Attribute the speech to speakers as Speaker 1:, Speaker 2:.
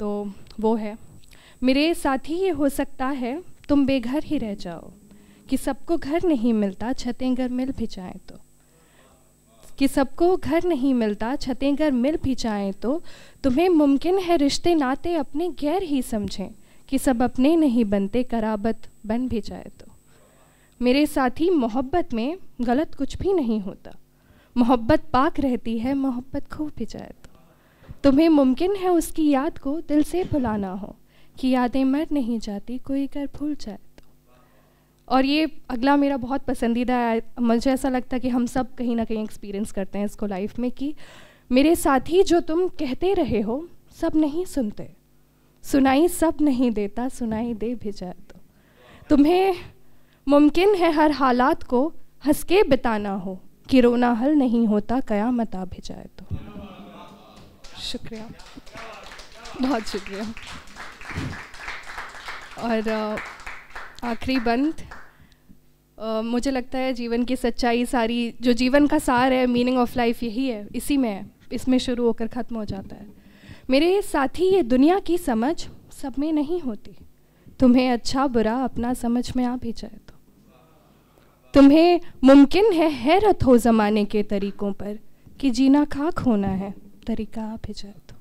Speaker 1: तो वो है मेरे साथ ही ये हो सकता है तुम बेघर ही रह जाओ कि सबको घर नहीं मिलता छतें घर मिल भी जाए तो कि सबको घर नहीं मिलता छतें घर मिल भी जाए तो तुम्हें मुमकिन है रिश्ते नाते अपने गैर ही समझें कि सब अपने नहीं बनते कराबत बन भी जाए तो मेरे साथी मोहब्बत में गलत कुछ भी नहीं होता मोहब्बत पाक रहती है मोहब्बत खो भी जाए तो तुम्हें मुमकिन है उसकी याद को दिल से भुलाना हो कि यादें मर नहीं जाती कोई कर भूल जाए तो और ये अगला मेरा बहुत पसंदीदा है मुझे ऐसा लगता है कि हम सब कहीं ना कहीं एक्सपीरियंस करते हैं इसको लाइफ में कि मेरे साथी जो तुम कहते रहे हो सब नहीं सुनते सुनाई सब नहीं देता सुनाई दे भी जाए तो तुम्हें मुमकिन है हर हालात को हंस के बिताना हो कि रोना हल नहीं होता कयामत आ भी जाए तो शुक्रिया बहुत शुक्रिया और आखिरी बंद मुझे लगता है जीवन की सच्चाई सारी जो जीवन का सार है मीनिंग ऑफ लाइफ यही है इसी में है इसमें शुरू होकर ख़त्म हो जाता है मेरे साथी ये दुनिया की समझ सब में नहीं होती तुम्हें अच्छा बुरा अपना समझ में आ भी जाए तो तुम्हें मुमकिन है हैरत हो ज़माने के तरीक़ों पर कि जीना खाक होना है per i certo.